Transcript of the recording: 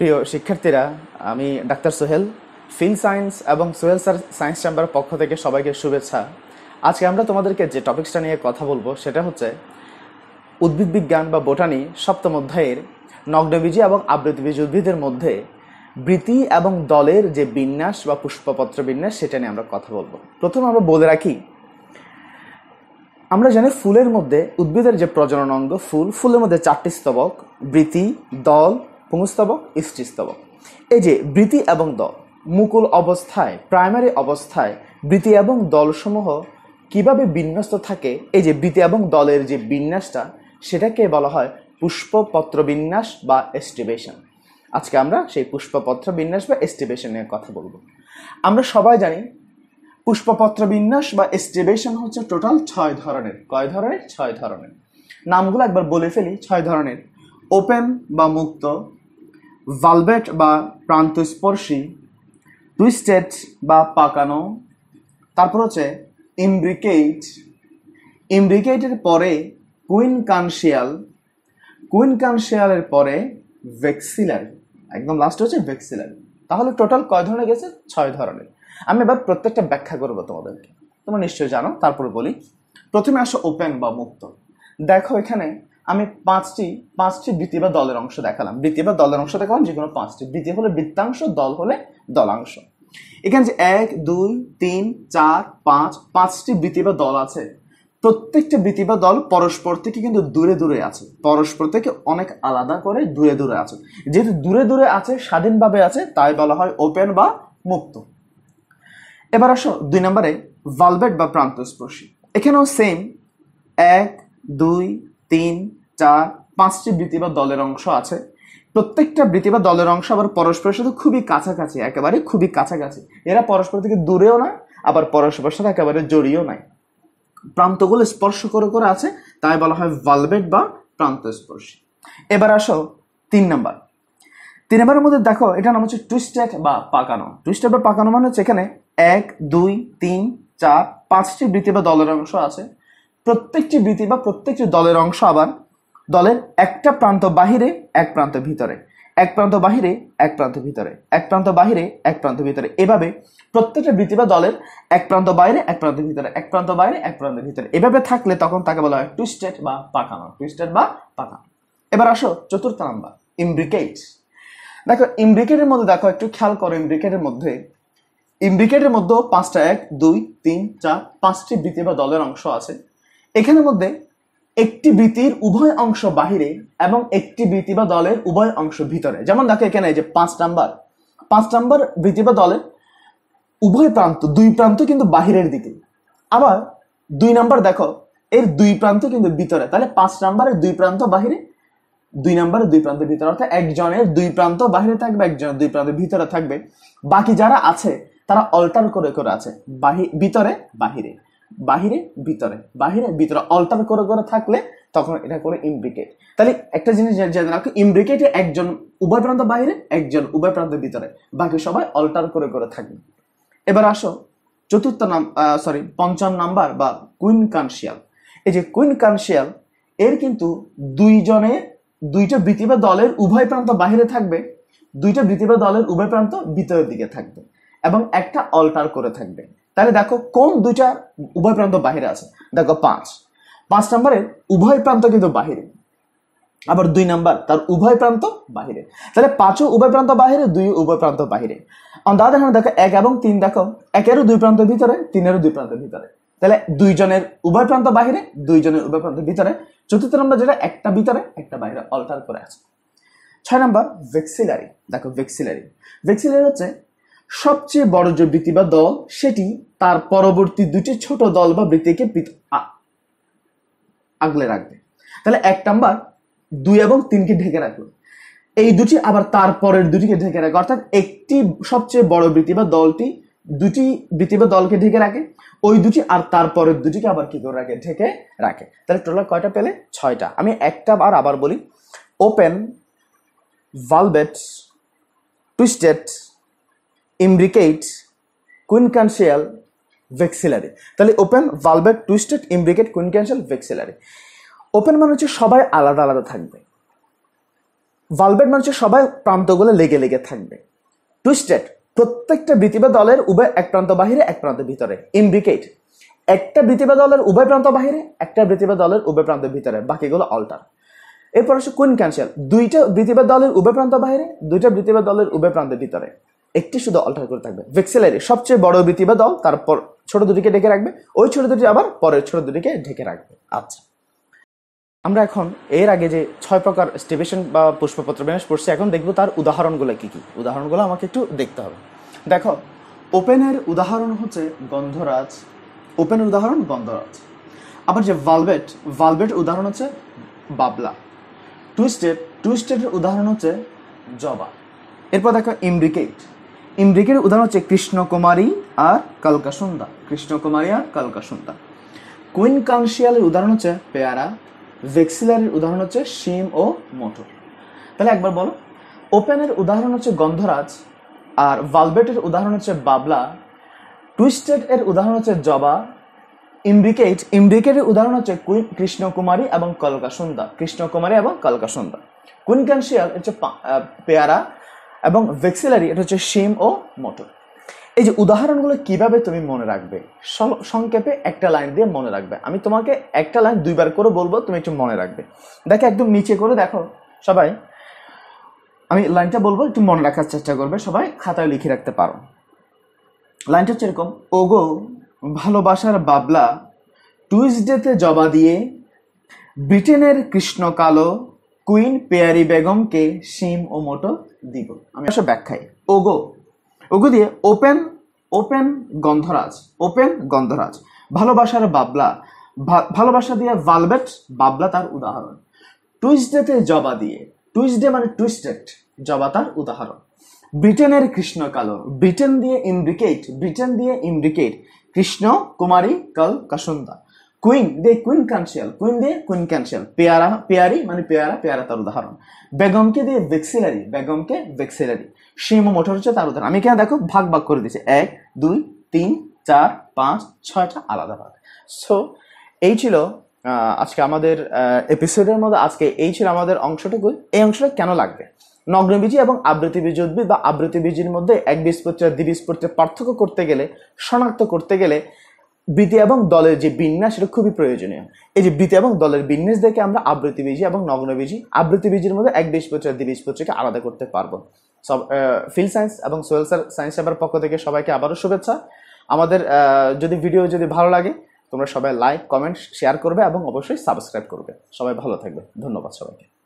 প্রিয় শিক্ষার্থীরা আমি ডাক্তার সোহেল ফিন সায়েন্স এবং সোহেল স্যার সায়েন্স চেম্বারের পক্ষ থেকে সবাইকে শুভেচ্ছা আজকে আমরা তোমাদেরকে যে টপিক্সটা নিয়ে কথা বলবো সেটা হচ্ছে উদ্ভিদ বিজ্ঞান বা বোটানি সপ্তম অধ্যায়ের নগ্নবীজি এবং আবৃতবীজি উদ্ভিদের মধ্যে বৃতি এবং দলের যে বিন্যাস বা পুষ্পপত্র বিন্যাস সেটা নিয়ে আমরা কথা বলবো প্রথম আমরা বলে রাখি আমরা জানি ফুলের মধ্যে উদ্ভিদের যে প্রজনন অঙ্গ ফুল ফুলের মধ্যে চারটি স্তবক বৃতি দল পুংস্তবক স্ত্রীস্তবক এই যে বৃতি এবং দল মুকুল অবস্থায় প্রাইমারি অবস্থায় বৃতি এবং দলসমূহ কিভাবে বিন্যস্ত থাকে এই যে বৃতি এবং দলের যে বিন্যাসটা সেটাকে বলা হয় পুষ্পপত্র বিন্যাস বা এস্টিবেশন আজকে আমরা সেই পুষ্পপত্র বিন্যাস বা এস্টিবেশন নিয়ে কথা বলবো আমরা সবাই জানি পুষ্পপত্র বিন্যাস বা এস্টিবেশন হচ্ছে টোটাল ছয় ধরনের কয় ধরনের ছয় ধরনের নামগুলো একবার বলে ফেলি ছয় ধরনের ওপেন বা মুক্ত ভালভেট বা প্রান্ত স্পর্শী টুইস্টেড বা পাকানো তারপর হচ্ছে ইমব্রিকেট ইমব্রিকেটের পরে কুইন কানশিয়াল কুইন কানশিয়ালের পরে ভেক্সিলারি একদম লাস্ট হচ্ছে ভেক্সিলারি তাহলে টোটাল কয় ধরনের গেছে ছয় ধরনের আমি এবার প্রত্যেকটা ব্যাখ্যা করবো তোমাদেরকে তোমরা নিশ্চয়ই জানো তারপর বলি প্রথমে আসো ওপেন বা মুক্ত দেখো এখানে আমি পাঁচটি পাঁচটি বৃত্তি বা দলের অংশ দেখালাম বৃত্তি বা দলের অংশ দেখালাম যে কোনো পাঁচটি বৃত্তি হলে বৃত্তাংশ দল হলে দলাংশ এখানে যে এক দুই তিন চার পাঁচ পাঁচটি বৃত্তি বা দল আছে প্রত্যেকটা বৃত্তি বা দল পরস্পর থেকে কিন্তু দূরে দূরে আছে পরস্পর থেকে অনেক আলাদা করে দূরে দূরে আছে যেহেতু দূরে দূরে আছে স্বাধীনভাবে আছে তাই বলা হয় ওপেন বা মুক্ত এবার আসো দুই নম্বরে ভালভেট বা প্রান্তস্পর্শী এখানেও সেম এক দুই তিন যা পাঁচটি বৃত্তি বা দলের অংশ আছে প্রত্যেকটা বৃত্তি বা দলের অংশ আবার পরস্পরের সাথে খুবই কাছাকাছি একেবারে খুবই কাছাকাছি এরা পরস্পর থেকে দূরেও না আবার পরস্পরের সাথে একেবারে জড়িয়েও নাই প্রান্তগুলো স্পর্শ করে করে আছে তাই বলা হয় ভালভেট বা প্রান্ত স্পর্শী এবার আসো তিন নাম্বার তিন নাম্বারের মধ্যে দেখো এটা নাম হচ্ছে টুইস্টেড বা পাকানো টুইস্টেড বা পাকানো মানে হচ্ছে এখানে এক দুই তিন চার পাঁচটি বৃত্তি বা দলের অংশ আছে প্রত্যেকটি বৃত্তি বা প্রত্যেকটি দলের অংশ আবার দলের একটা প্রান্ত বাহিরে এক প্রান্ত ভিতরে এক প্রান্ত বাহিরে এক প্রান্ত ভিতরে এক প্রান্ত বাহিরে এক প্রান্ত ভিতরে এভাবে প্রত্যেকটা বৃত্তি বা দলের এক প্রান্ত বাইরে এক প্রান্ত ভিতরে এক প্রান্ত বাইরে এক প্রান্ত ভিতরে এভাবে থাকলে তখন তাকে বলা হয় টুইস্টেড বা পাকানো টুইস্টেড বা পাকানো এবার আসো চতুর্থ নাম্বার ইমব্রিকেট দেখো ইমব্রিকেটের মধ্যে দেখো একটু খেয়াল করো ইমব্রিকেটের মধ্যে ইমব্রিকেটের মধ্যে পাঁচটা এক দুই তিন চার পাঁচটি বৃত্তি বা দলের অংশ আছে এখানের মধ্যে একটি বৃতির উভয় অংশ বাহিরে এবং একটি বৃতি বা দলের উভয় অংশ ভিতরে যেমন দেখো এখানে এই যে পাঁচ নাম্বার পাঁচ নাম্বার বৃতি বা দলের উভয় প্রান্ত দুই প্রান্ত কিন্তু বাহিরের দিকে আবার দুই নাম্বার দেখো এর দুই প্রান্ত কিন্তু ভিতরে তাহলে পাঁচ নাম্বারের দুই প্রান্ত বাহিরে দুই নাম্বারের দুই প্রান্তের ভিতরে অর্থাৎ একজনের দুই প্রান্ত বাহিরে থাকবে একজনের দুই প্রান্তের ভিতরে থাকবে বাকি যারা আছে তারা অল্টার করে করে আছে বাহি ভিতরে বাহিরে বাহিরে ভিতরে বাহিরে ভিতরে অল্টার করে করে থাকলে তখন এটা করে ইমব্রিকেট তাহলে একটা জিনিস জেনে রাখো ইমব্রিকেটে একজন উভয় প্রান্ত বাহিরে একজন উভয় প্রান্তের ভিতরে বাকি সবাই অল্টার করে করে থাকবে এবার আসো চতুর্থ নাম সরি পঞ্চম নাম্বার বা কুইন কানশিয়াল এই যে কুইন কানশিয়াল এর কিন্তু দুইজনে দুইটা বৃত্তি বা দলের উভয় প্রান্ত বাহিরে থাকবে দুইটা বৃত্তি বা দলের উভয় প্রান্ত ভিতরের দিকে থাকবে এবং একটা অল্টার করে থাকবে তাহলে দেখো কোন দুইটা উভয় প্রান্ত বাহিরে আছে দেখো পাঁচ পাঁচ নম্বরের উভয় প্রান্ত কিন্তু বাহিরে আবার দুই নাম্বার তার উভয় প্রান্ত বাহিরে তাহলে পাঁচও উভয় প্রান্ত বাহিরে দুই উভয় প্রান্ত বাহিরে দাদা এখানে দেখো এক এবং তিন দেখো একেরও দুই প্রান্ত ভিতরে তিনেরও দুই প্রান্তের ভিতরে তাহলে দুইজনের উভয় প্রান্ত বাহিরে দুইজনের উভয় প্রান্তের ভিতরে চতুর্থ নম্বর যেটা একটা ভিতরে একটা বাহিরে অল্টার করে আছে ছয় নাম্বার ভেক্সিলারি দেখো ভেক্সিলারি ভেক্সিলারি হচ্ছে সবচেয়ে বড় যে বৃত্তি বা দল সেটি তার পরবর্তী দুটি ছোট দল বা বৃত্তিকে আগলে রাখবে তাহলে এক নাম্বার দুই এবং তিনকে ঢেকে রাখবে এই দুটি আবার তার পরের দুটিকে ঢেকে রাখে অর্থাৎ একটি সবচেয়ে বড় বৃত্তি বা দলটি দুটি বৃত্তি বা দলকে ঢেকে রাখে ওই দুটি আর তারপরের দুটিকে আবার কি করে রাখে ঢেকে রাখে তাহলে টোটাল কয়টা পেলে ছয়টা আমি একটা আর আবার বলি open valvate twisted imbricate quincuncial vexillary তাহলে ওপেন ভালভের twisted imbricate quincuncial vexillary open মানে হচ্ছে সবাই আলাদা আলাদা থাকবে ভালভেট মানে হচ্ছে সবাই প্রান্তগুলো লেগে লেগে থাকবে টুইস্টেড প্রত্যেকটা বৃত্তি বা দলের উভয় এক প্রান্ত বাহিরে এক প্রান্ত ভিতরে ইমব্রিকেট একটা বৃত্তি বা দলের উভয় প্রান্ত বাহিরে একটা বৃত্তি বা দলের উভয় প্রান্ত ভিতরে বাকিগুলো অল্টার এরপর হচ্ছে কুইন ক্যান্সেল দুইটা বৃত্তি বা দলের উভয় প্রান্ত বাহিরে দুইটা বৃত্তি বা দলের উভয় প্রান্তের ভিতরে একটি শুধু অল্টার করে থাকবে ভেক্সেলারি সবচেয়ে বড় বৃত্তি বা দল তারপর ছোট দুটিকে ঢেকে রাখবে ওই ছোট দুটি আবার পরের ছোট দুটিকে ঢেকে রাখবে আচ্ছা আমরা এখন এর আগে যে ছয় প্রকার স্টিভেশন বা পুষ্পপত্র বিন্যাস পড়ছি এখন দেখবো তার উদাহরণগুলো কি কি উদাহরণগুলো আমাকে একটু দেখতে হবে দেখো ওপেনের উদাহরণ হচ্ছে গন্ধরাজ ওপেনের উদাহরণ গন্ধরাজ আবার যে ভালভেট ভালভেট উদাহরণ হচ্ছে বাবলা টুইস্টেড টুইস্টেডের উদাহরণ হচ্ছে জবা এরপর দেখো ইমব্রিকেট ইমরিকের উদাহরণ হচ্ছে কৃষ্ণকুমারী আর কালকাসুন্দা কৃষ্ণকুমারী আর কালকাসুন্দা কুইন কাংশিয়ালের উদাহরণ হচ্ছে পেয়ারা ভেক্সিলারের উদাহরণ হচ্ছে শিম ও মোটর তাহলে একবার বলো ওপেনের উদাহরণ হচ্ছে গন্ধরাজ আর ভালবেটের উদাহরণ হচ্ছে বাবলা টুইস্টেড এর উদাহরণ হচ্ছে জবা ইমব্রিকেট ইমব্রিকেটের উদাহরণ হচ্ছে কুইন কৃষ্ণকুমারী এবং কলকাসুন্দা কৃষ্ণকুমারী এবং কুইন কুইনকানশিয়াল হচ্ছে পেয়ারা এবং ভেক্সিলারি এটা হচ্ছে সেম ও মোটর এই যে উদাহরণগুলো কিভাবে তুমি মনে রাখবে সংক্ষেপে একটা লাইন দিয়ে মনে রাখবে আমি তোমাকে একটা লাইন দুইবার করে বলবো তুমি একটু মনে রাখবে দেখো একদম নিচে করে দেখো সবাই আমি লাইনটা বলবো একটু মনে রাখার চেষ্টা করবে সবাই খাতায় লিখে রাখতে পারো লাইনটা হচ্ছে এরকম ওগো ভালোবাসার বাবলা টুইসডেতে জবা দিয়ে ব্রিটেনের কৃষ্ণ কালো কুইন পেয়ারি বেগমকে শিম ও মোটো দিব আমি আসলে ব্যাখ্যাই ওগো ওগো দিয়ে ওপেন ওপেন গন্ধরাজ ওপেন গন্ধরাজ ভালোবাসার বাবলা ভালোবাসা দিয়ে ভালভেট বাবলা তার উদাহরণ টুইসডেতে জবা দিয়ে টুইসডে মানে টুইস্টেড জবা তার উদাহরণ ব্রিটেনের কৃষ্ণ কালো ব্রিটেন দিয়ে ইন্ডিকেট ব্রিটেন দিয়ে ইন্ডিকেট কৃষ্ণ কুমারী কাল কাসুন্দা কুইন দে কুইন কানশিয়াল কুইন দে কুইন ক্যানশিয়াল পেয়ারা পেয়ারি মানে পেয়ারা পেয়ারা তার উদাহরণ বেগমকে দিয়ে ভেক্সিলারি বেগমকে ভেক্সিলারি সিম মোটর হচ্ছে তার উদাহরণ আমি কেন দেখো ভাগ ভাগ করে দিয়েছি এক দুই তিন চার পাঁচ ছয়টা আলাদা ভাগ সো এই ছিল আজকে আমাদের এপিসোডের মধ্যে আজকে এই ছিল আমাদের অংশটুকু এই অংশটা কেন লাগবে নগ্নবীজি এবং আবৃত্তিবীজ উদ্ভিদ বা আবৃত্তিবীজির মধ্যে এক বীজপত্র দ্বিবীজপত্রের পার্থক্য করতে গেলে শনাক্ত করতে গেলে বৃতি এবং দলের যে বিন্যাস সেটা খুবই প্রয়োজনীয় এই যে বৃত্তি এবং দলের বিন্যাস দেখে আমরা আবৃত্তি বীজি এবং নগ্ন বীজি আবৃত্তি বীজির মধ্যে এক বিষপত্র দ্বিবীজপত্রকে আলাদা করতে পারবো সব ফিল্ড সায়েন্স এবং সোয়েল সায়েন্স সেবার পক্ষ থেকে সবাইকে আবারও শুভেচ্ছা আমাদের যদি ভিডিও যদি ভালো লাগে তোমরা সবাই লাইক কমেন্ট শেয়ার করবে এবং অবশ্যই সাবস্ক্রাইব করবে সবাই ভালো থাকবে ধন্যবাদ সবাইকে